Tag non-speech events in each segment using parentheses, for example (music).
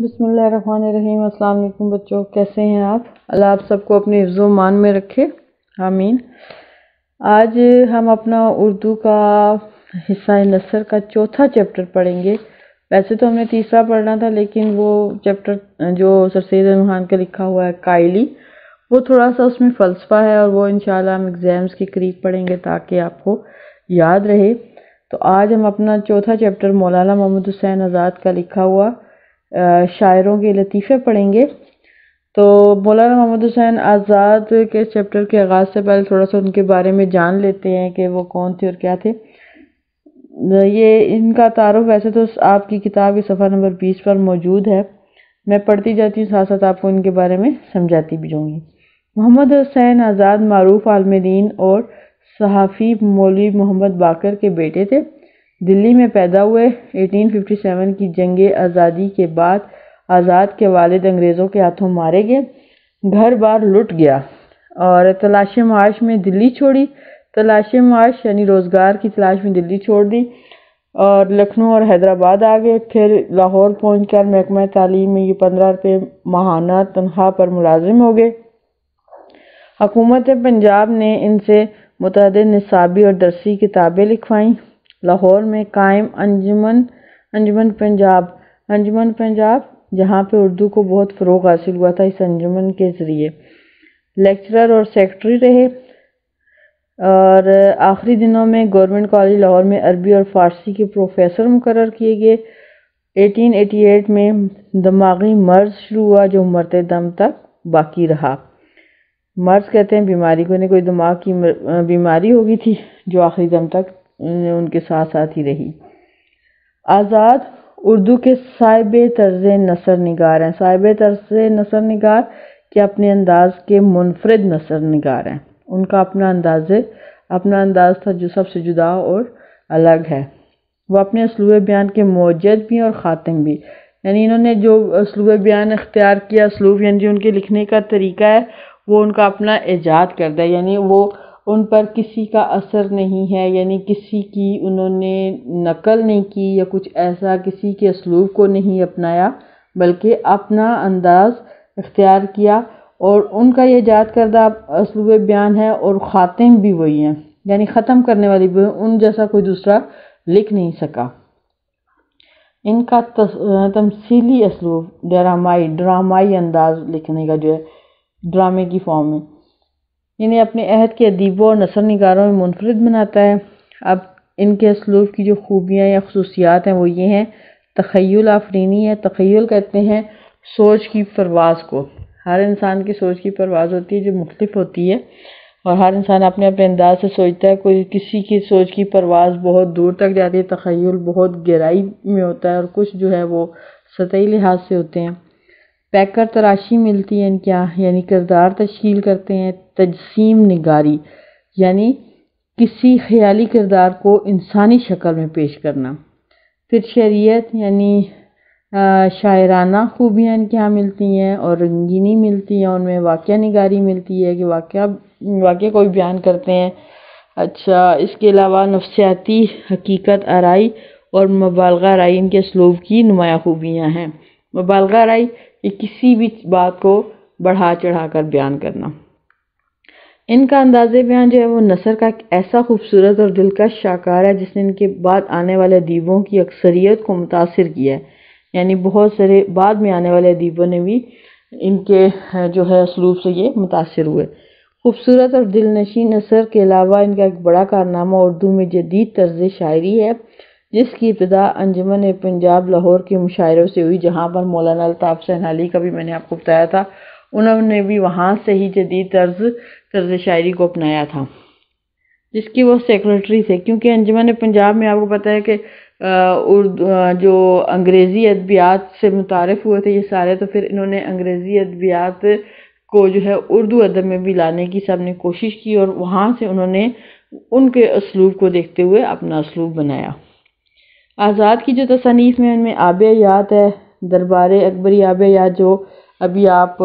बसमीम अल्लाम बच्चों कैसे हैं आप अल्लाह आप सबको अपने हिफ्ज़ मान में रखे आमीन आज हम अपना उर्दू का हिस्सा नसर का चौथा चैप्टर पढ़ेंगे वैसे तो हमने तीसरा पढ़ना था लेकिन वो चैप्टर जो सर सैद रहान का लिखा हुआ है कायली वो थोड़ा सा उसमें फ़लसफ़ा है और वो इन हम एग्ज़ाम्स के करीब पढ़ेंगे ताकि आपको याद रहे तो आज हम अपना चौथा चैप्टर मौलाना मोहम्मद हुसैन आज़ाद का लिखा हुआ शायरों के लतीफ़े पढ़ेंगे तो मौलाना मोहम्मद हुसैन आज़ाद के चैप्टर के आगाज़ से पहले थोड़ा सा उनके बारे में जान लेते हैं कि वो कौन थे और क्या थे ये इनका तारुफ वैसे तो आपकी किताब की सफ़ा नंबर बीस पर मौजूद है मैं पढ़ती जाती हूँ साथ साथ आपको इनके बारे में समझाती भी जाऊँगी मोहम्मद हुसैन आज़ाद मरूफ आलम दीन और सहाफ़ी मौलवी मोहम्मद बाकर के बेटे थे दिल्ली में पैदा हुए 1857 की जंग आज़ादी के बाद आज़ाद के वालिद अंग्रेज़ों के हाथों मारे गए घर बार लुट गया और तलाश मार्च में दिल्ली छोड़ी तलाश मार्च यानी रोज़गार की तलाश में दिल्ली छोड़ दी और लखनऊ और हैदराबाद आ गए फिर लाहौर पहुँच कर महकमा तालीम में ये पंद्रह रुपये माहाना तनख्वाह पर मुलाजिम हो गए हकूमत पंजाब ने इनसे मुतद नसाबी और दरसी किताबें लिखवाईं लाहौर में कायम अंजुमन अंजुमन पंजाब अंजुमन पंजाब जहाँ पे उर्दू को बहुत फ़रोग हासिल हुआ था इस अंजुमन के ज़रिए लेक्चरर और सेक्रेटरी रहे और आखिरी दिनों में गवर्नमेंट कॉलेज लाहौर में अरबी और फ़ारसी के प्रोफेसर मुकर किए गए 1888 में दिमागी मर्ज़ शुरू हुआ जो मरते दम तक बाकी रहा मर्ज़ कहते हैं बीमारी को नहीं कोई दिमाग की बीमारी होगी थी जो आखिरी दम तक उनके साथ साथ ही रही आज़ाद उर्दू के साहिब तर्ज नसर नगार हैं साहिब तर्ज नसर नगार के अपने अंदाज के मुनफरद नसर नगार हैं उनका अपना अंदाज अपना अंदाज था जो सबसे जुदा और अलग है वह अपने असलूब बयान के मौजद भी और ख़ातम भी यानी इन्होंने जो असलूब बयान अख्तियार किया असलूब यानी जो उनके लिखने का तरीका है वो उनका अपना ईजाद करता है यानी वो उन पर किसी का असर नहीं है यानी किसी की उन्होंने नकल नहीं की या कुछ ऐसा किसी के असलूब को नहीं अपनाया बल्कि अपना अंदाज़ इख्तियार किया और उनका ये जात करदा असलूब बयान है और ख़ातिम भी वही हैं यानी ख़त्म करने वाली भी उन जैसा कोई दूसरा लिख नहीं सका इनका तमसीली असलूब ड्रामाई ड्रामाई अंदाज लिखने का जो है ड्रामे की फॉर्म में इन्हें अपने अहद के अदीबों और नसर नगारों में मुनफरद बनाता है अब इनके इसलूब की जो खूबियाँ या खसूसियात हैं वो ये हैं तखयल आफरीनी है तखयल कहते हैं सोच की परवाज को हर इंसान की सोच की परवाज होती है जो मुख्तफ होती है और हर इंसान अपने अपने अंदाज से सोचता है कोई किसी की सोच की परवाज बहुत दूर तक जाती है तखयल बहुत गहराई में होता है और कुछ जो है वो सतही लिहाज से होते हैं पैकर तराशी मिलती है इनके यहाँ यानी किरदार तश्ील करते हैं तजसीम निगारी यानी किसी ख्याली किरदार को इंसानी शक्ल में पेश करना फिर शरीयत यानी शायराना खूबियाँ इनके यहाँ मिलती हैं और रंगीनी मिलती है उनमें वाक़ निगारी मिलती है कि वाक़ वाक़ कोई बयान करते हैं अच्छा इसके अलावा नफसियाती हकीकत आरई और मबालगा रई इनके स्लूब की नुमाया खूबियाँ हैं मबालगा राई कि किसी भी बात को बढ़ा चढ़ा कर बयान करना इनका अंदाज़ बयान जो है वो नसर का एक ऐसा खूबसूरत और दिलकश शाकार है जिसने इनके बाद आने वाले अदीबों की अक्सरियत को मुतासर किया है यानी बहुत सारे बाद में आने वाले अदीबों ने भी इनके जो है उसलूब से ये मुतासर हुए खूबसूरत और दिलनशी नसर के अलावा इनका एक बड़ा कारनामा उर्दू में जदीद तर्ज शायरी है जिसकी इब्तदा अंजमन पंजाब लाहौर के मुशायरों से हुई जहाँ पर मौलाना अलताफ़ सहन अली का भी मैंने आपको बताया था उन्होंने भी वहाँ से ही जदीद तर्ज तर्ज शायरी को अपनाया था जिसकी वो सेक्रेटरी थे क्योंकि अंजमन पंजाब में आपको पता है कि उर्दू जो अंग्रेज़ी अदबियात से मुतारफ़ हुए थे ये सारे तो फिर इन्होंने अंग्रेज़ी अदबियात को जो है उर्दू अदब में भी लाने की सब ने कोशिश की और वहाँ से उन्होंने उनके उसलूब को देखते हुए अपना उसलूब बनाया आज़ाद की जो तसनीफ़ में उनमें आब याद है दरबार अकबरी आब याद जो अभी आप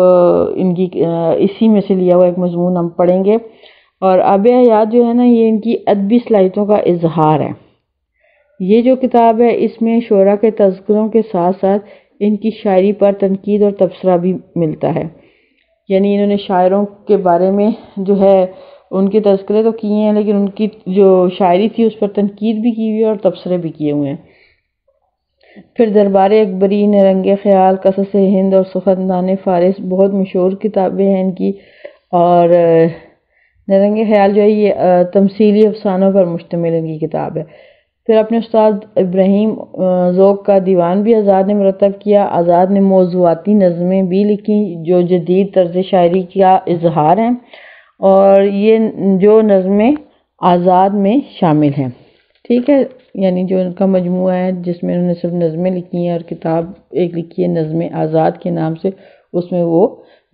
इनकी इसी में से लिया हुआ एक मजमून हम पढ़ेंगे और आब याद जो है ना ये इनकी अदबी सलाहितों का इजहार है ये जो किताब है इसमें शरा के तस्करों के साथ साथ इनकी शायरी पर तनकीद और तबसरा भी मिलता है यानी इन्होंने शायरों के बारे में जो है उनके तस्करे तो किए हैं लेकिन उनकी जो शायरी थी उस पर तनकीद भी की हुई है और तबसरे भी किए हुए हैं फिर दरबार अकबरी ने रंग ख्याल कसस हिंद और सुखद नान फारिस बहुत मशहूर किताबें हैं इनकी और नरंग ख्याल जो है ये तमसीली अफसानों पर मुश्तमिल इनकी किताब है फिर अपने उस्ताद इब्राहिम ज़ोक का दीवान भी आज़ाद ने मरतब किया आज़ाद ने मौजूदी नज़में भी लिखी जो जदीद तर्ज शायरी का इजहार हैं और ये जो नज़में आज़ाद में शामिल हैं ठीक है यानी जो उनका मजमू है जिसमें उन्होंने सिर्फ नज़में लिखी हैं और किताब एक लिखी है नज़म आज़ाद के नाम से उसमें वो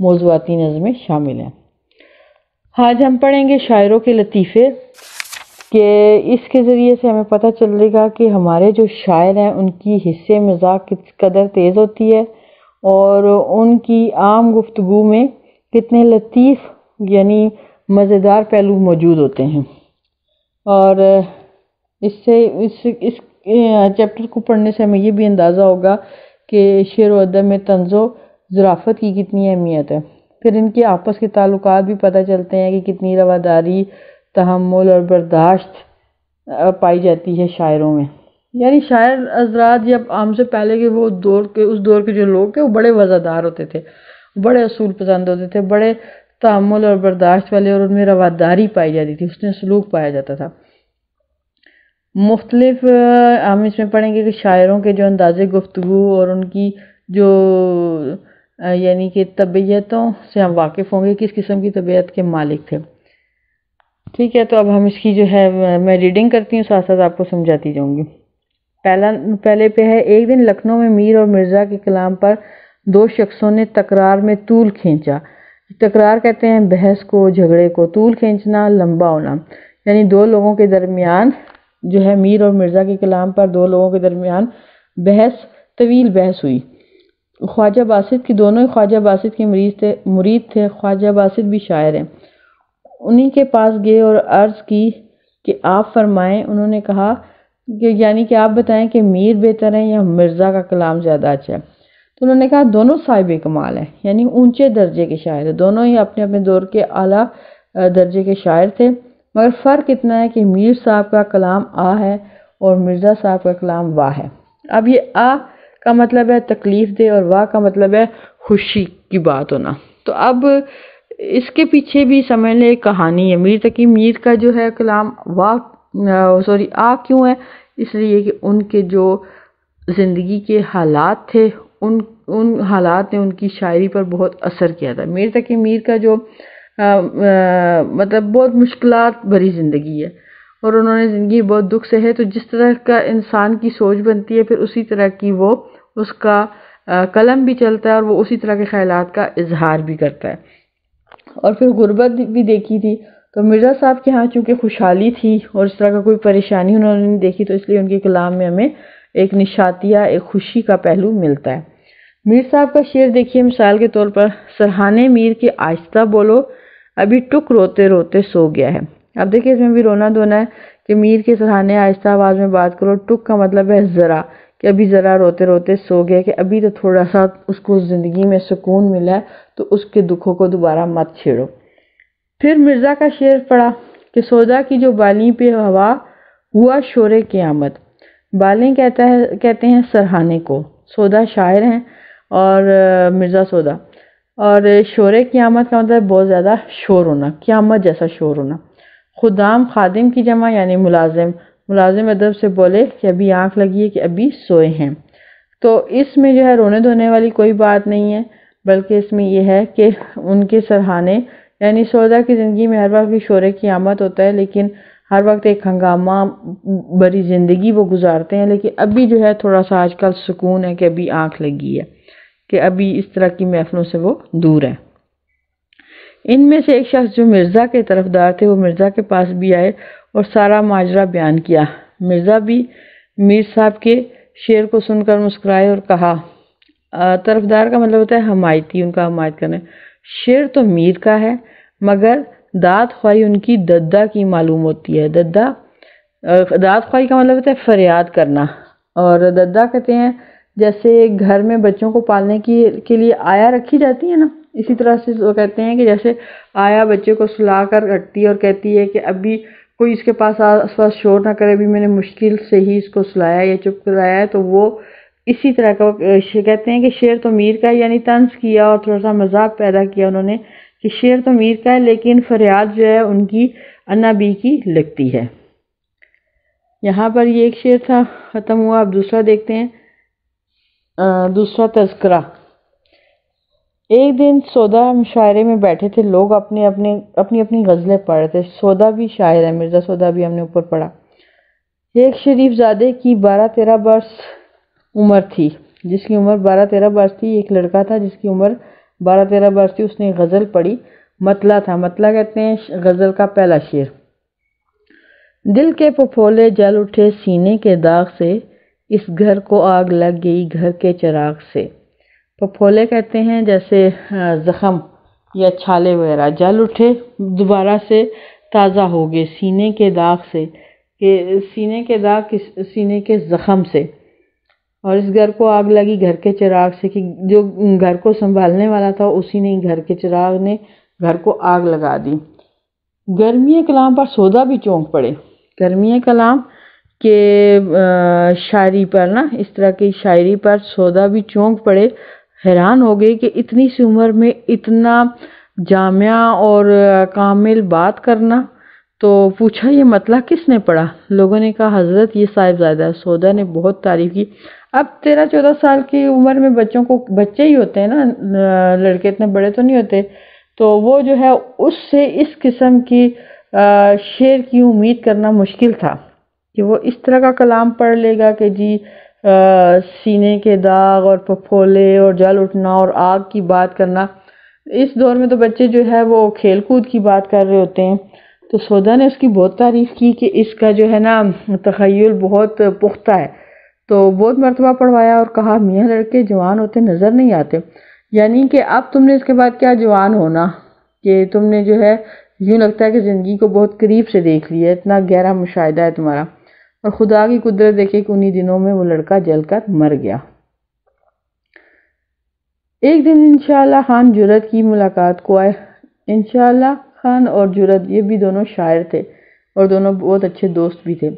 मौजूदी नज़में शामिल हैं आज हम पढ़ेंगे शायरों के लतीफ़े कि इसके ज़रिए से हमें पता चलेगा कि हमारे जो शायर हैं उनकी हिस्से मजाक किस कदर तेज़ होती है और उनकी आम गुफ्तु में कितने लतीफ़ यानी मज़ेदार पहलू मौजूद होते हैं और इससे इस इस चैप्टर को पढ़ने से हमें यह भी अंदाज़ा होगा कि शेर व अदब में तंज़ो ज़राफ़त की कितनी अहमियत है फिर इनके आपस के ताल्लुक भी पता चलते हैं कि कितनी रवादारी तहमुल और बर्दाश्त पाई जाती है शायरों में यानी शायर हजरात या से पहले के वो दौर के उस दौर के जो लोग थे वो बड़े वज़ादार होते थे बड़े असूल पसंद होते थे बड़े तहमुल तो और बर्दाश्त वाले और उनमें रवादारी पाई जाती थी उसने सलूक पाया जाता था मुख्तलिफ हम इसमें पढ़ेंगे कि शायरों के जो अंदाज़ गुफ्तु और उनकी जो यानी कि तबीयतों से हम वाकिफ़ होंगे किस किस्म की तबीयत के मालिक थे ठीक है तो अब हम इसकी जो है मैं रीडिंग करती हूँ साथ साथ आपको समझाती जाऊँगी पहला पहले पे है एक दिन लखनऊ में मीर और मिर्ज़ा के कलाम पर दो शख्सों ने तकरार में तूल खींचा तकरार कहते हैं बहस को झगड़े को तूल खींचना लंबा होना यानी दो लोगों के दरमियान जो है मीर और मिर्ज़ा के कलाम पर दो लोगों के दरमियान बहस तवील बहस हुई ख्वाजा बासित की दोनों ही ख्वाजा बासित के मरीज थे मुरीद थे ख्वाजा बासित भी शायर हैं उन्हीं के पास गए और अर्ज़ की कि आप फरमाएं उन्होंने कहा कि यानी कि आप बताएं कि मीर बेहतर हैं या मिर्ज़ा का कलाम ज़्यादा अच्छा है तो उन्होंने कहा दोनों साहिब कमाल हैं यानी ऊंचे दर्जे के शायर हैं दोनों ही अपने अपने दौर के आला दर्जे के शायर थे मगर फ़र्क इतना है कि मीर साहब का कलाम आ है और मिर्ज़ा साहब का कलाम वाह है अब ये आ का मतलब है तकलीफ़ दे और वाह का मतलब है खुशी की बात होना तो अब इसके पीछे भी समझ लें कहानी है मीर तकी मीर का जो है कलाम वाह सॉरी आ क्यों है इसलिए कि उनके जो ज़िंदगी के हालात थे उन उन हालात ने उनकी शायरी पर बहुत असर किया था मीर तकी मीर का जो आ, आ, मतलब बहुत मुश्किल भरी ज़िंदगी है और उन्होंने ज़िंदगी बहुत दुख से है तो जिस तरह का इंसान की सोच बनती है फिर उसी तरह की वो उसका आ, कलम भी चलता है और वो उसी तरह के ख्याल का इजहार भी करता है और फिर गुर्बत भी देखी थी तो मिर्ज़ा साहब के यहाँ चूँकि खुशहाली थी और इस तरह का कोई परेशानी उन्होंने देखी तो इसलिए उनके कलाम में हमें एक निशातिया एक खुशी का पहलू मिलता है मीर साहब का शेर देखिए मिसाल के तौर पर सरहाने मीर के आहिस्ता बोलो अभी टुक रोते रोते सो गया है अब देखिए इसमें भी रोना धोना है कि मीर के सरहाने आहिस्ता आवाज़ में बात करो टुक का मतलब है ज़रा कि अभी ज़रा रोते रोते सो गया कि अभी तो थोड़ा सा उसको ज़िंदगी में सुकून मिला है तो उसके दुखों को दोबारा मत छेड़ो फिर मिर्ज़ा का शेर पढ़ा कि सौदा की जो बाली पे हवा हुआ शोर क़्यामत बालें कहता है कहते हैं सरहाने को सौदा शायर हैं और मिर्ज़ा सौदा और शोर क़्यामत का मतलब बहुत ज़्यादा शोर होना क़्यामत जैसा शोर होना खुदाम खादिम की जमा यानी मुलाजिम मुलाजिम अदब से बोले कि अभी आँख लगी है कि अभी सोए हैं तो इसमें जो है रोने धोने वाली कोई बात नहीं है बल्कि इसमें यह है कि उनके सरहाने यानी सौदा की ज़िंदगी में हर वक्त शोर की आमद होता है लेकिन हर वक्त एक हंगामा भरी ज़िंदगी वो गुजारते हैं लेकिन अभी जो है थोड़ा सा आजकल सुकून है कि अभी आँख लगी है कि अभी इस तरह की महफलों से वो दूर हैं में से एक शख्स जो मिर्ज़ा के तरफदार थे वो मिर्ज़ा के पास भी आए और सारा माजरा बयान किया मिर्ज़ा भी मीर साहब के शेर को सुनकर मुस्कराए और कहा तरफदार का मतलब होता है हमायती उनका हमायत करना शेर तो मीर का है मगर दाद ख्वाही उनकी दद्दा की मालूम होती है दद्दा दाद ख्वाही का मतलब होता है फरियाद करना और दद्दा कहते हैं जैसे घर में बच्चों को पालने की के लिए आया रखी जाती है ना इसी तरह से वो कहते हैं कि जैसे आया बच्चे को सुला कर रखती है और कहती है कि अभी कोई इसके पास आस पास शोर ना करे अभी मैंने मुश्किल से ही इसको सुलाया या चुप कराया है तो वो इसी तरह का कहते हैं कि शेर तो मीर का यानी तंज किया और थोड़ा सा मजाक पैदा किया उन्होंने कि शेर तो मीर का है लेकिन फरियाद जो है उनकी अन्ना बी की लगती है यहाँ पर ये एक शेर था ख़त्म हुआ अब दूसरा देखते हैं आ, दूसरा तस्करा एक दिन सौदा हम शायरे में बैठे थे लोग अपने अपने अपनी अपनी गज़लें पढ़ रहे थे सौदा भी शायर है मिर्ज़ा सौदा भी हमने ऊपर पढ़ा एक शरीफ ज़ादे की बारह तेरह बरस उम्र थी जिसकी उम्र बारह तेरह बरस थी एक लड़का था जिसकी उम्र बारह तेरह बरस थी उसने गज़ल पढ़ी मतला था मतला कहते हैं गज़ल का पहला शेर दिल के पफोले जल उठे सीने के दाग से इस घर को आग लग गई घर के चिराग से पफोले कहते हैं जैसे ज़ख़म या छाले वगैरह जल उठे दोबारा से ताज़ा हो गए सीने के दाग से के सीने के दाग किस सीने के ज़ख़म से और इस घर को आग लगी घर के चिराग से कि जो घर को संभालने वाला था उसी ने घर के चिराग ने घर को आग लगा दी गर्मी कलाम पर सौदा भी चौंक पड़े गर्मी कलाम के शायरी पर ना इस तरह की शायरी पर सौदा भी चौंक पड़े हैरान हो गए कि इतनी सी उम्र में इतना जामिया और कामिल बात करना तो पूछा ये मतला किसने पढ़ा लोगों ने कहा हज़रत ये साहिबजादा सौदा ने बहुत तारीफ़ की अब तेरह चौदह साल की उम्र में बच्चों को बच्चे ही होते हैं ना लड़के इतने बड़े तो नहीं होते तो वो जो है उससे इस किस्म की शेर की उम्मीद करना मुश्किल था कि वो इस तरह का कलाम पढ़ लेगा कि जी आ, सीने के दाग और पफोले और जल उठना और आग की बात करना इस दौर में तो बच्चे जो है वो खेल कूद की बात कर रहे होते हैं तो सौदा ने उसकी बहुत तारीफ़ की कि इसका जो है ना तखयल बहुत पुख्ता है तो बहुत मरतबा पढ़वाया और कहा मियाँ लड़के जवान होते नज़र नहीं आते यानी कि अब तुमने इसके बाद क्या जवान होना कि तुमने जो है यूँ लगता है कि ज़िंदगी को बहुत करीब से देख लिया इतना गहरा मुशाह है तुम्हारा और खुदा की कुदरत देखे कि उन्हीं दिनों में वो लड़का जलकर मर गया एक दिन इंशाल्लाह खान जुरत की मुलाकात को आए इंशाल्लाह खान और जुरत ये भी दोनों शायर थे और दोनों बहुत अच्छे दोस्त भी थे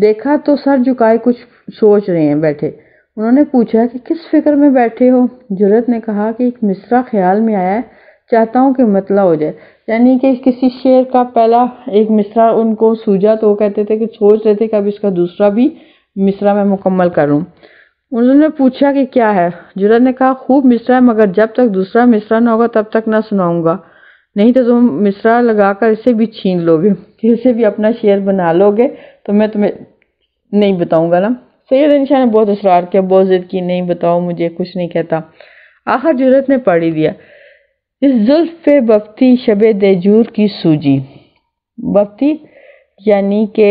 देखा तो सर झुकाए कुछ सोच रहे हैं बैठे उन्होंने पूछा कि किस फिक्र में बैठे हो जरूरत ने कहा कि एक मिसरा ख्याल में आया है चाहता हूँ कि मतला हो जाए यानी कि किसी शेर का पहला एक मिसरा उनको सूझा तो वो कहते थे कि सोच रहे थे कि अब इसका दूसरा भी मिसरा मैं मुकम्मल करूँ उन्होंने पूछा कि क्या है जुरत ने कहा खूब मिसरा है मगर जब तक दूसरा मिसरा ना होगा तब तक ना सुनाऊंगा नहीं तो तुम मिसरा लगाकर इसे भी छीन लोगे इसे भी अपना शेयर बना लोगे तो मैं तुम्हें नहीं बताऊँगा ना सैद अली शाह ने बहुत इसरार किया बहुत ज़िद की नहीं बताओ मुझे कुछ नहीं कहता आखिर जरूरत ने पढ़ ही दिया इस जुल्फ बफ्ती शब देजूर की सूजी बफ्ती यानी के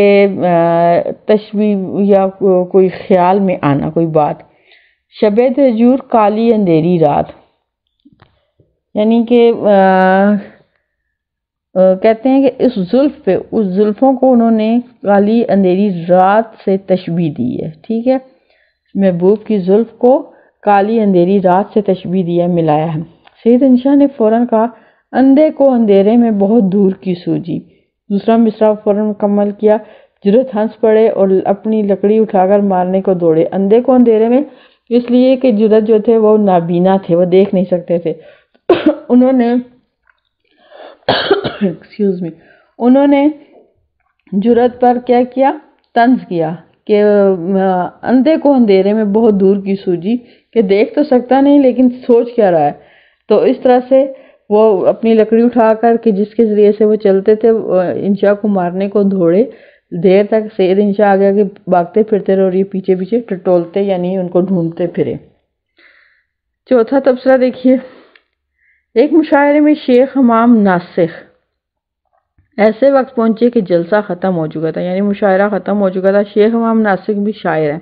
तशवी या कोई ख्याल में आना कोई बात शब देजूर काली अंधेरी रात यानी कि कहते हैं कि इस जुल्फ पे उस जुल्फ़ों को उन्होंने काली अंधेरी रात से तशबी दी है ठीक है महबूब की जुल्फ को काली अंधेरी रात से तशबी दिया मिलाया है सैद इंशा ने फ़ौर कहा अंधे को अंधेरे में बहुत दूर की सूझी दूसरा मिसरा फ़ौर मुकम्मल किया जरूरत हंस पड़े और अपनी लकड़ी उठाकर मारने को दौड़े अंधे को अंधेरे में इसलिए कि जरूरत जो थे वो नाबीना थे वो देख नहीं सकते थे (coughs) उन्होंने एक्सक्यूज़ मी उन्होंने जुरत पर क्या किया तंज किया कि अंधे को अंधेरे में बहुत दूर की सूझी कि देख तो सकता नहीं लेकिन सोच क्या रहा है तो इस तरह से वो अपनी लकड़ी उठा कर कि जिसके ज़रिए से वो चलते थे इंशा को मारने को दौड़े देर तक शेर इंशा आ गया कि भागते फिरते रहो ये पीछे पीछे टटोलते यानी उनको ढूंढते फिरे चौथा तबसरा देखिए एक मुशायरे में शेख हमाम नासिख ऐसे वक्त पहुंचे कि जलसा ख़त्म हो चुका था यानी मुशायरा ख़त्म हो चुका था शेख हमाम नासिक भी शायर हैं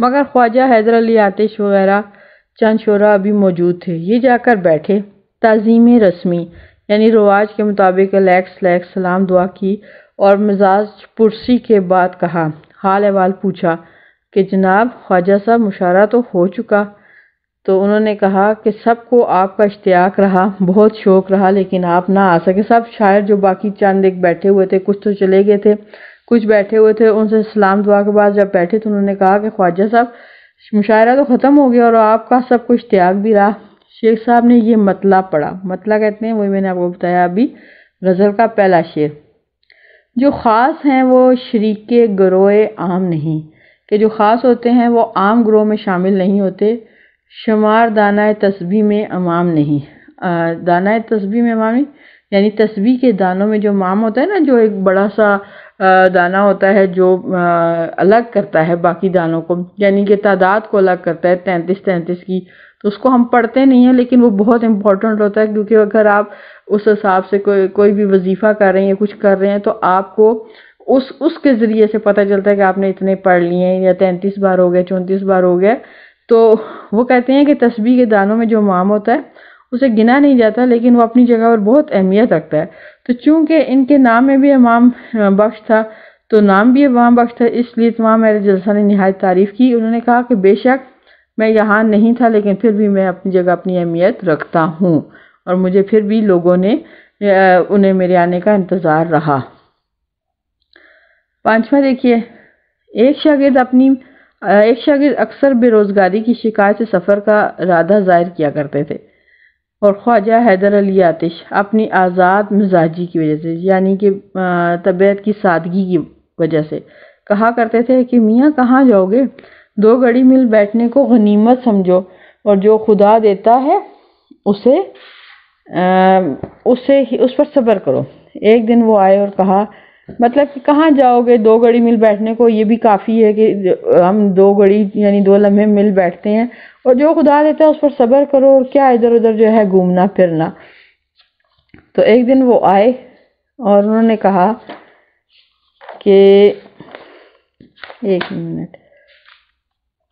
मगर ख्वाजा हैदर अली आतिश वगैरह चंद शोरा अभी मौजूद थे ये जाकर बैठे तज़ीम रस्मी यानी रवाज के मुताबिक लैक्स लैक्स सलाम दुआ की और मिजाज पुरसी के बाद कहा हाल अहवाल पूछा कि जनाब ख्वाजा साहब मुशारा तो हो चुका तो उन्होंने कहा कि सबको आपका इश्तियाक रहा बहुत शौक़ रहा लेकिन आप ना आ सके सब शायर जो बाकी चंद एक बैठे हुए थे कुछ तो चले गए थे कुछ बैठे हुए थे उनसे सलाम दुआ के बाद जब बैठे तो उन्होंने कहा कि ख्वाजा साहब मुशायरा तो ख़त्म हो गया और आपका सब कुछ त्याग भी रहा शेख साहब ने यह मतला पढ़ा मतला कहते हैं वही मैंने आपको बताया अभी गज़ल का पहला शेर जो ख़ास हैं वो शरीक गरोह आम नहीं कि जो ख़ास होते हैं वो आम ग्रोह में शामिल नहीं होते शुमार दाना तस्बी में अमाम नहीं दाना तस्बी में अमाम यानी तस्बी के दानों में जो माम होता है ना जो एक बड़ा सा दाना होता है जो अलग करता है बाकी दानों को यानी कि तादाद को अलग करता है तैंतीस तैंतीस की तो उसको हम पढ़ते नहीं हैं लेकिन वो बहुत इम्पोर्टेंट होता है क्योंकि अगर आप उस हिसाब से कोई कोई भी वजीफ़ा कर रहे हैं या कुछ कर रहे हैं तो आपको उस उसके ज़रिए से पता चलता है कि आपने इतने पढ़ लिए हैं या तैंतीस बार हो गए चौंतीस बार हो गए तो वो कहते हैं कि तस्बी के दानों में जो माम होता है उसे गिना नहीं जाता लेकिन वो अपनी जगह पर बहुत अहमियत रखता है तो चूँकि इनके नाम में भी इमाम बख्श था तो नाम भी इमाम बख्श था इसलिए तमाम मेरे जलसा ने नहायत तारीफ़ की उन्होंने कहा कि बेशक मैं यहाँ नहीं था लेकिन फिर भी मैं अपनी जगह अपनी अहमियत रखता हूँ और मुझे फिर भी लोगों ने उन्हें मेरे आने का इंतज़ार रहा पाँचवा देखिए एक शागिद अपनी एक शागिर अक्सर बेरोज़गारी की शिकायत से सफ़र का इरादा ज़ाहिर किया करते थे और ख्वाजा हैदर अली आतिश अपनी आज़ाद मिजाजी की वजह से यानी कि तबीयत की सादगी की वजह से कहा करते थे कि मियाँ कहाँ जाओगे दो घड़ी मिल बैठने को गनीमत समझो और जो खुदा देता है उसे आ, उसे ही उस पर सब्र करो एक दिन वो आए और कहा मतलब कि कहाँ जाओगे दो घड़ी मिल बैठने को ये भी काफ़ी है कि हम दो घड़ी यानी दो लम्हे मिल बैठते हैं और जो खुदा देता है उस पर सब्र करो और क्या इधर उधर जो है घूमना फिरना तो एक दिन वो आए और उन्होंने कहा कि एक मिनट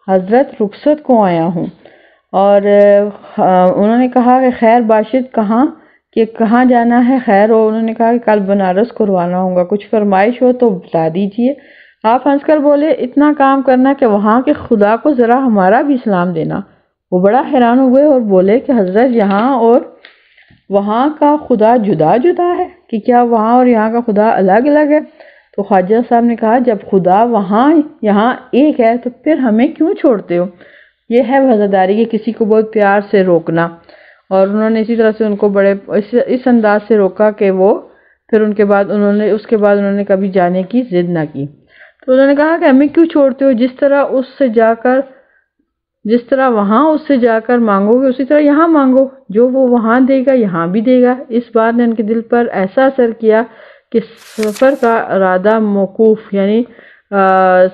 हज़रत रुखसत को आया हूँ और हाँ, उन्होंने कहा कि खैर बाशिद कहाँ कि कहाँ जाना है खैर हो उन्होंने कहा कि कल बनारस को रवाना होगा कुछ फरमाइश हो तो बता दीजिए आप हंसकर बोले इतना काम करना कि वहाँ के खुदा को ज़रा हमारा भी सलाम देना वो बड़ा हैरान हो गए और बोले कि हज़रत यहाँ और वहाँ का खुदा जुदा जुदा है कि क्या वहाँ और यहाँ का खुदा अलग अलग है तो ख्वाजा साहब ने कहा जब खुदा वहाँ यहाँ एक है तो फिर हमें क्यों छोड़ते हो यह है वजादारी कि किसी को बहुत प्यार से रोकना और उन्होंने इसी तरह से उनको बड़े इस इस अंदाज से रोका कि वो फिर उनके बाद उन्होंने उसके बाद उन्होंने कभी जाने की ज़िद ना की तो उन्होंने कहा कि हमें क्यों छोड़ते हो जिस तरह उससे जाकर जिस तरह वहाँ उससे जाकर मांगोगे उसी तरह यहाँ मांगो जो वो वहाँ देगा यहाँ भी देगा इस बात ने उनके दिल पर ऐसा असर किया कि सफ़र का इरादा मौकूफ़ यानी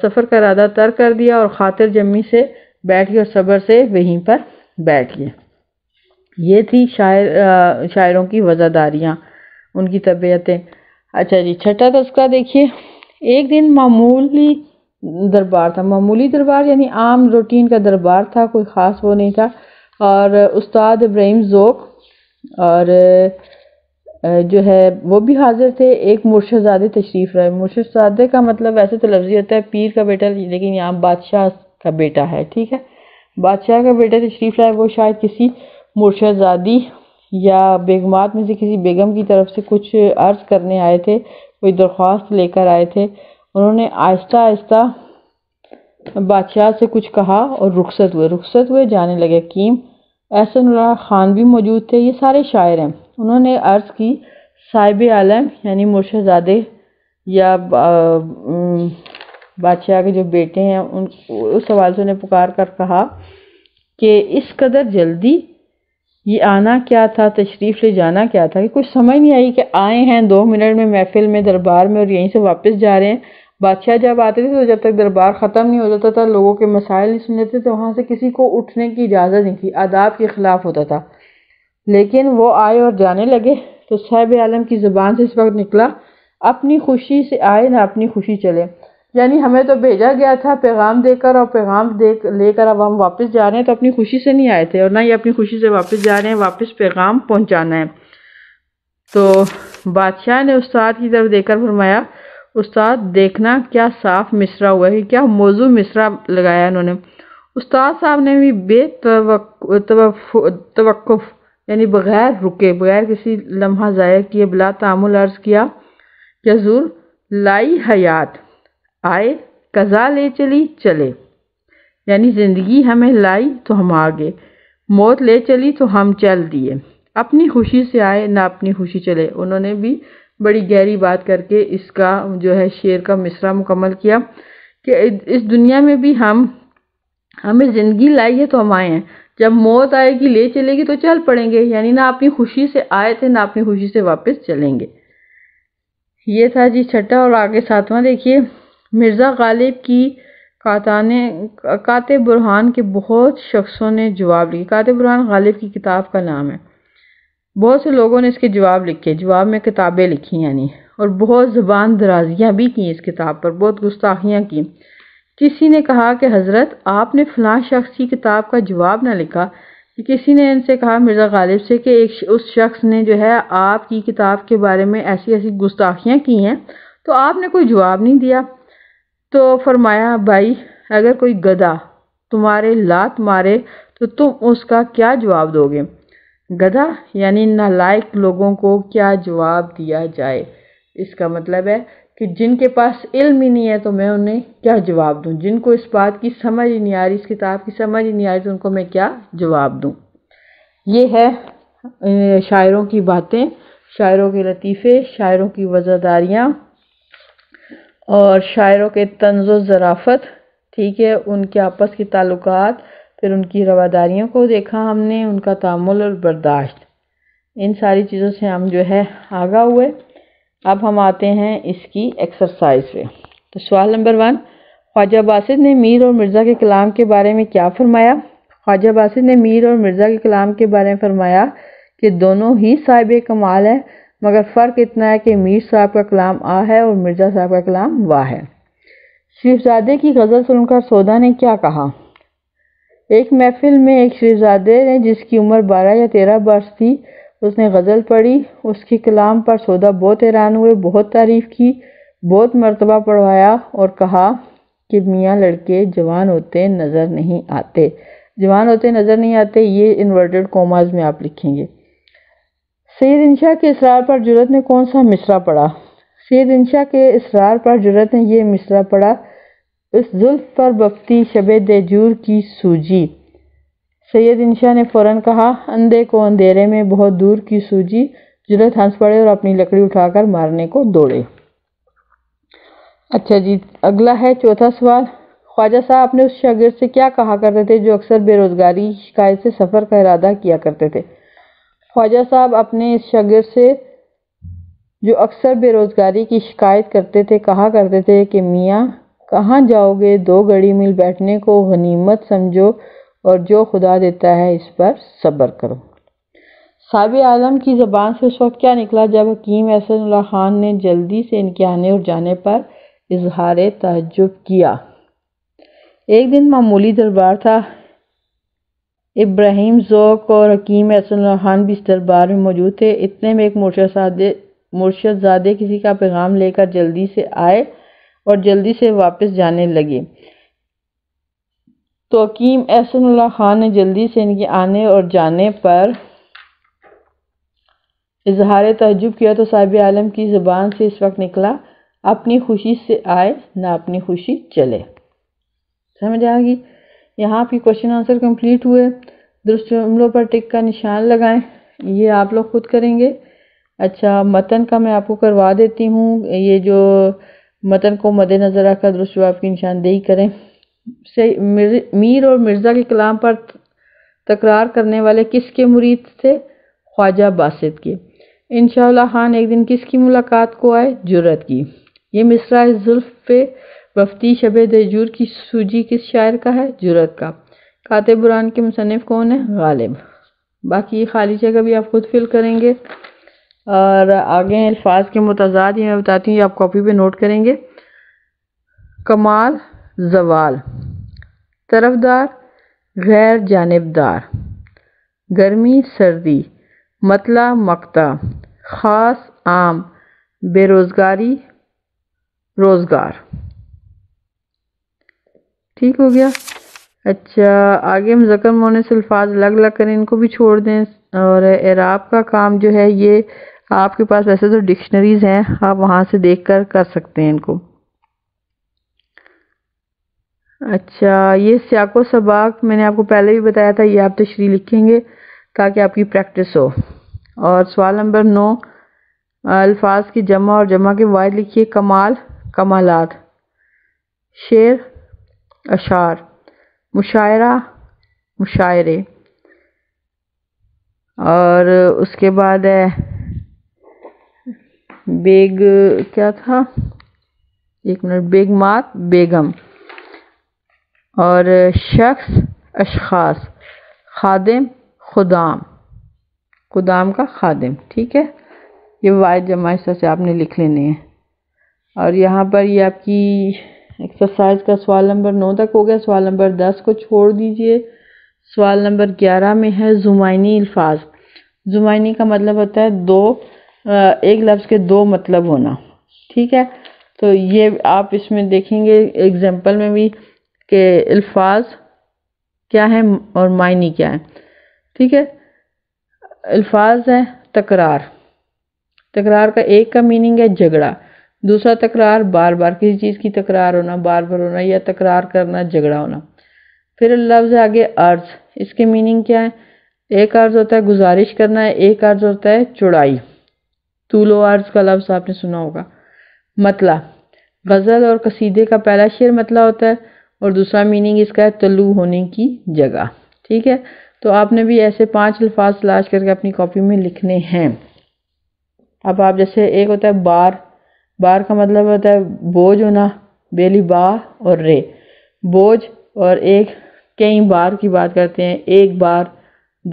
सफ़र का इरादा तर कर दिया और ख़ातिर जमी से बैठ गए और सब्र से वहीं पर बैठ गए ये थी शायर शायरों की वज़ादारियाँ उनकी तबीयतें अच्छा जी छठा तस्का देखिए एक दिन मामूली दरबार था मामूली दरबार यानी आम रूटीन का दरबार था कोई ख़ास वो नहीं था और उस्ताद इब्राहिम जोक और जो है वो भी हाजिर थे एक मुर्शदादे तशरीफ़ रहे मुर्शदादे का मतलब वैसे तो लफ्ज़ी होता है पीर का बेटा लेकिन यहाँ बादशाह का बेटा है ठीक है बादशाह का बेटा तशरीफ़ रहा है वो शायद किसी मुर्शदजादी या बेगमात में से किसी बेगम की तरफ से कुछ अर्ज़ करने आए थे कोई दरख्वास्त लेकर आए थे उन्होंने आहिस्ता आहिस्ता बादशाह से कुछ कहा और रुखसत हुए रुखसत हुए जाने लगे कीम एहसन ख़ान भी मौजूद थे ये सारे शायर हैं उन्होंने अर्ज़ की साहिब आलम यानी मुर्शदजादे या बादशाह के जो बेटे हैं उन उस सवाल से उन्हें पुकार कर कहा कि इस कदर जल्दी ये आना क्या था तशरीफ़ ले जाना क्या था कि कुछ समझ नहीं आई कि आए हैं दो मिनट में महफिल में दरबार में और यहीं से वापस जा रहे हैं बादशाह जब आते थे तो जब तक दरबार ख़त्म नहीं हो जाता था लोगों के मसाइल नहीं सुन लेते थे तो वहाँ से किसी को उठने की इजाज़त नहीं थी आदाब के ख़िलाफ़ होता था लेकिन वो आए और जाने लगे तो साहब आलम की ज़ुबान से इस वक्त निकला अपनी खुशी से आए ना अपनी खुशी चले यानी हमें तो भेजा गया था पैगाम देकर और पैगाम दे लेकर अब हम वापस जा रहे हैं तो अपनी खुशी से नहीं आए थे और ना ही अपनी खुशी से वापस जा रहे हैं वापस पैगाम पहुंचाना है तो बादशाह ने उस्ताद की तरफ देखकर फरमाया उस्ताद देखना क्या साफ मिसरा हुआ है क्या मौजू मिसरा लगाया उन्होंने उस्ताद साहब ने भी तो यानी बगैर रुके बगैर किसी लम्हा ज़ाया किए बिला तामुल अर्ज़ किया यजूर लाई हयात आए कज़ा ले चली चले यानी ज़िंदगी हमें लाई तो हम आगे मौत ले चली तो हम चल दिए अपनी खुशी से आए ना अपनी खुशी चले उन्होंने भी बड़ी गहरी बात करके इसका जो है शेर का मिसरा मुकम्मल किया कि इस दुनिया में भी हम हमें ज़िंदगी लाई है तो हम आए हैं जब मौत आएगी ले चलेगी तो चल पड़ेंगे यानी ना अपनी खुशी से आए थे ना अपनी खुशी से वापस चलेंगे ये था जी छठा और आगे सातवां देखिए मिर्ज़ा गालिब की काताने कात बुरहान के बहुत शख्सों ने जवाब लिखे कात बुरहान गालिब की किताब का नाम है बहुत से लोगों ने इसके जवाब लिखे जवाब में किताबें लिखी यानी और बहुत ज़बान दराजियाँ भी की इस किताब पर बहुत गुस्ताखियाँ की किसी ने कहा कि हज़रत आपने फ़लाँ शख्स की किताब का जवाब ना लिखा कि किसी ने इनसे कहा मिर्ज़ा गालिब से कि एक उस शख्स ने जो है आपकी किताब के बारे में ऐसी ऐसी गुस्ताखियाँ की हैं तो आपने कोई जवाब नहीं दिया तो फरमाया भाई अगर कोई गधा तुम्हारे लात मारे तो तुम उसका क्या जवाब दोगे गधा यानी नालायक लोगों को क्या जवाब दिया जाए इसका मतलब है कि जिनके पास इल्म ही नहीं है तो मैं उन्हें क्या जवाब दूं जिनको इस बात की समझ ही नहीं आ रही इस किताब की समझ ही नहीं आ रही तो उनको मैं क्या जवाब दूं ये है शायरों की बातें शायरों के लतीफ़े शायरों की वज़ादारियाँ और शायरों के तंज़ ज़राफ़त ठीक है उनके आपस के ताल्लुक फिर उनकी रवादारियों को देखा हमने उनका तामुल और बर्दाश्त इन सारी चीज़ों से हम जो है आगा हुए अब हम आते हैं इसकी एक्सरसाइज पे तो सवाल नंबर वन ख्वाजा बासित ने मीर और मिर्ज़ा के कलाम के बारे में क्या फ़रमाया ख्वाजा बासित ने मीर और मिर्ज़ा के कलाम के बारे में फ़रमाया कि दोनों ही साहिब कमाल हैं मगर फ़र्क इतना है कि मीर साहब का कलाम आ है और मिर्ज़ा साहब का कलाम वाह है शरीफजादे की गज़ल सुनकर सौदा ने क्या कहा एक महफिल में एक शरीफजादे ने जिसकी उम्र बारह या तेरह बरस थी उसने गज़ल पढ़ी उसके कलाम पर सौदा बहुत हैरान हुए बहुत तारीफ़ की बहुत मरतबा पढ़वाया और कहा कि मियाँ लड़के जवान होते नज़र नहीं आते जवान होते नज़र नहीं आते ये इन्वर्टेड कोमाज में आप लिखेंगे सैद इंशा के इसरार पर जुरत ने कौन सा मिसरा पढ़ा सैद इंशा के इसरार पर जुरत ने यह मिसरा पढ़ा उस जुल्फ पर बफती शब देजूर की सूजी सैद इंशा ने फौरन कहा अंधे को अंधेरे में बहुत दूर की सूजी जुरत हंस पड़े और अपनी लकड़ी उठाकर मारने को दौड़े अच्छा जी अगला है चौथा सवाल ख्वाजा साहब अपने उस शागिर से क्या कहा करते थे जो अक्सर बेरोज़गारी शिकायत से सफ़र का इरादा किया करते थे ख्वाजा साहब अपने इस शगिर से जो अक्सर बेरोज़गारी की शिकायत करते थे कहा करते थे कि मियाँ कहाँ जाओगे दो घड़ी मिल बैठने को गनीमत समझो और जो खुदा देता है इस पर सब्र करो साब आलम की ज़बान से उस वक्त क्या निकला जब हकीम एहसन ख़ान ने जल्दी से इनके आने और जाने पर इजहार तजुब किया एक दिन मामूली दरबार था इब्राहिम ज़ोक और हकीम एहसन खान भी इस दरबार में मौजूद थे इतने में एक मुर्शदे मुर्शदजादे किसी का पैगाम लेकर जल्दी से आए और जल्दी से वापस जाने लगे तो हकीम एहसन खान ने जल्दी से इनके आने और जाने पर इजहार तजुब किया तो साहब आलम की ज़ुबान से इस वक्त निकला अपनी खुशी से आए ना अपनी खुशी चले समझ आ गई यहाँ आपकी क्वेश्चन आंसर कंप्लीट हुए दुरुस्त जुमलों पर टिक का निशान लगाएं ये आप लोग खुद करेंगे अच्छा मतन का मैं आपको करवा देती हूँ ये जो मतन को नज़र रखकर दुरुस्त जवाब की निशानदेही करें से मिर, मीर और मिर्ज़ा के कलाम पर तकरार करने वाले किसके मुरीद थे ख्वाजा बासित के इन खान एक दिन किसकी मुलाकात को आए जुरत की ये मिसरा जुल्फ पे वफ्ती शब दजूर की सूजी किस शायर का है जुरत का काते बुरान के मुसनफ़ कौन है गालिब बाकी ये खाली जगह भी आप खुद फिल करेंगे और आगे अल्फाज के मतजाद ये मैं बताती हूँ ये आप कॉपी पे नोट करेंगे कमाल जवाल तरफदार गैर जानबदार गर्मी सर्दी मतला मकता ख़ास आम बेरोज़गारी रोज़गार ठीक हो गया अच्छा आगे हम होने से अल्फाज अलग अलग करें इनको भी छोड़ दें और एराब का काम जो है ये आपके पास वैसे तो डिक्शनरीज़ हैं आप वहाँ से देख कर कर सकते हैं इनको अच्छा ये सियाको सबाक मैंने आपको पहले भी बताया था ये आप तशरी तो श्री लिखेंगे ताकि आपकी प्रैक्टिस हो और सवाल नंबर नौ अल्फाज की जमा और जमा के वायद लिखिए कमाल कमालात शेर अशार मुशायरा मुशायरे और उसके बाद है बेग क्या था एक मिनट मात बेगम और शख्स अशखास खादिम खुदाम खुदाम का खादिम ठीक है ये वायद जमा से आपने लिख लेने हैं और यहाँ पर ये आपकी एक्सरसाइज का सवाल नंबर नौ तक हो गया सवाल नंबर दस को छोड़ दीजिए सवाल नंबर ग्यारह में है जुमाइनी अल्फाज जुमाइनी का मतलब होता है दो एक लफ्ज़ के दो मतलब होना ठीक है तो ये आप इसमें देखेंगे एग्जाम्पल में भी कि अल्फाज क्या है और मायनी क्या है ठीक है अल्फाज है तकरार तकरार का एक का मीनिंग है झगड़ा दूसरा तकरार बार बार किसी चीज़ की तकरार होना बार बार होना या तकरार करना झगड़ा होना फिर लफ्ज़ आगे अर्ज इसके मीनिंग क्या है एक अर्ज होता है गुजारिश करना है एक अर्ज होता है चौड़ाई तूलो अर्ज का लफ्ज़ आपने सुना होगा मतला गज़ल और कसीदे का पहला शेर मतला होता है और दूसरा मीनिंग इसका है तलु होने की जगह ठीक है तो आपने भी ऐसे पांच अल्फाज तलाश करके अपनी कॉपी में लिखने हैं अब आप जैसे एक होता है बार बार का मतलब होता है बोझ होना बेली बा और रे बोझ और एक कई बार की बात करते हैं एक बार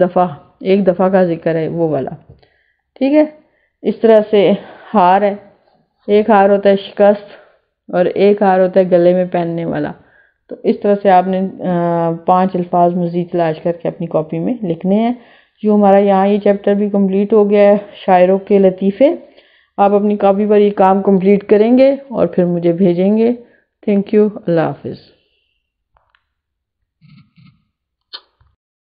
दफ़ा एक दफ़ा का जिक्र है वो वाला ठीक है इस तरह से हार है एक हार होता है शिकस्त और एक हार होता है गले में पहनने वाला तो इस तरह से आपने पांच अल्फाज मज़ीद तलाश करके अपनी कॉपी में लिखने हैं जो हमारा यहाँ ये चैप्टर भी कंप्लीट हो गया है शायरों के लतीफ़े आप अपनी कापी पर ये काम कंप्लीट करेंगे और फिर मुझे भेजेंगे थैंक यू अल्लाह हाफिज़